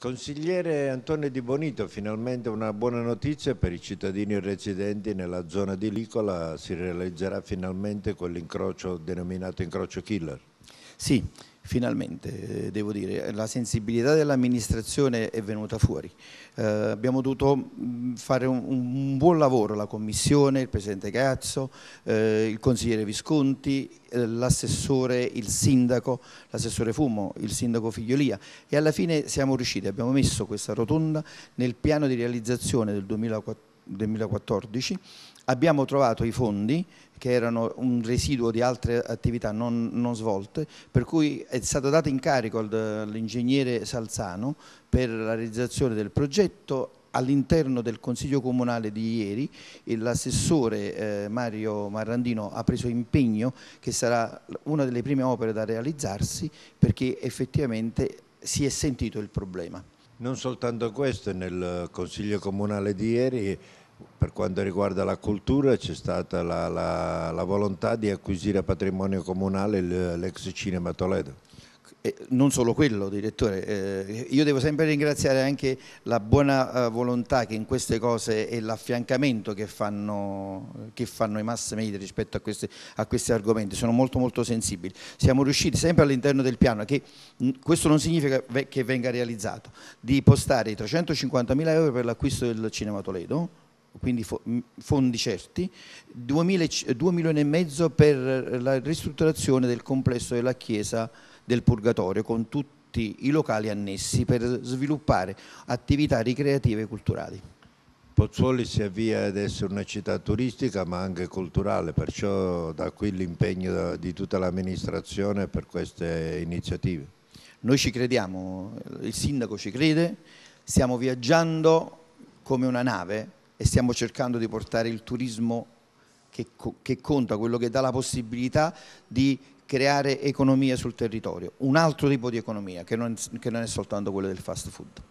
Consigliere Antonio Di Bonito, finalmente una buona notizia per i cittadini residenti nella zona di Licola, si realizzerà finalmente quell'incrocio denominato incrocio killer. Sì, finalmente, eh, devo dire, la sensibilità dell'amministrazione è venuta fuori. Eh, abbiamo dovuto mm, fare un, un, buon lavoro, la commissione, il presidente Gazzo, eh, il consigliere Visconti, eh, l'assessore, il sindaco, l'assessore Fumo, il sindaco Figliolia e alla fine siamo riusciti, abbiamo messo questa rotonda nel piano di realizzazione del 2014 2014, abbiamo trovato i fondi che erano un residuo di altre attività non, non svolte, per cui è stato dato incarico all'ingegnere Salzano per la realizzazione del progetto all'interno del Consiglio Comunale di ieri l'assessore eh, Mario Marrandino ha preso impegno che sarà una delle prime opere da realizzarsi perché effettivamente si è sentito il problema. Non soltanto questo, nel Consiglio Comunale di ieri per quanto riguarda la cultura c'è stata la, la, la, volontà di acquisire a patrimonio comunale l'ex cinema Toledo. E non solo quello, direttore, eh, io devo sempre ringraziare anche la buona eh, volontà che in queste cose e l'affiancamento che fanno, che fanno i mass media rispetto a, queste, a, questi argomenti, sono molto molto sensibili. Siamo riusciti sempre all'interno del piano, che questo non significa che venga realizzato, di postare i 350 mila euro per l'acquisto del Cinema Toledo, quindi fondi certi, 2, milioni e mezzo per la ristrutturazione del complesso della chiesa del Purgatorio con tutti i locali annessi per sviluppare attività ricreative e culturali. Pozzuoli si avvia ad essere una città turistica ma anche culturale, perciò da qui l'impegno di tutta l'amministrazione per queste iniziative. Noi ci crediamo, il sindaco ci crede, stiamo viaggiando come una nave e stiamo cercando di portare il turismo che, che conta, quello che dà la possibilità di creare economia sul territorio, un altro tipo di economia che non, che non è soltanto quella del fast food.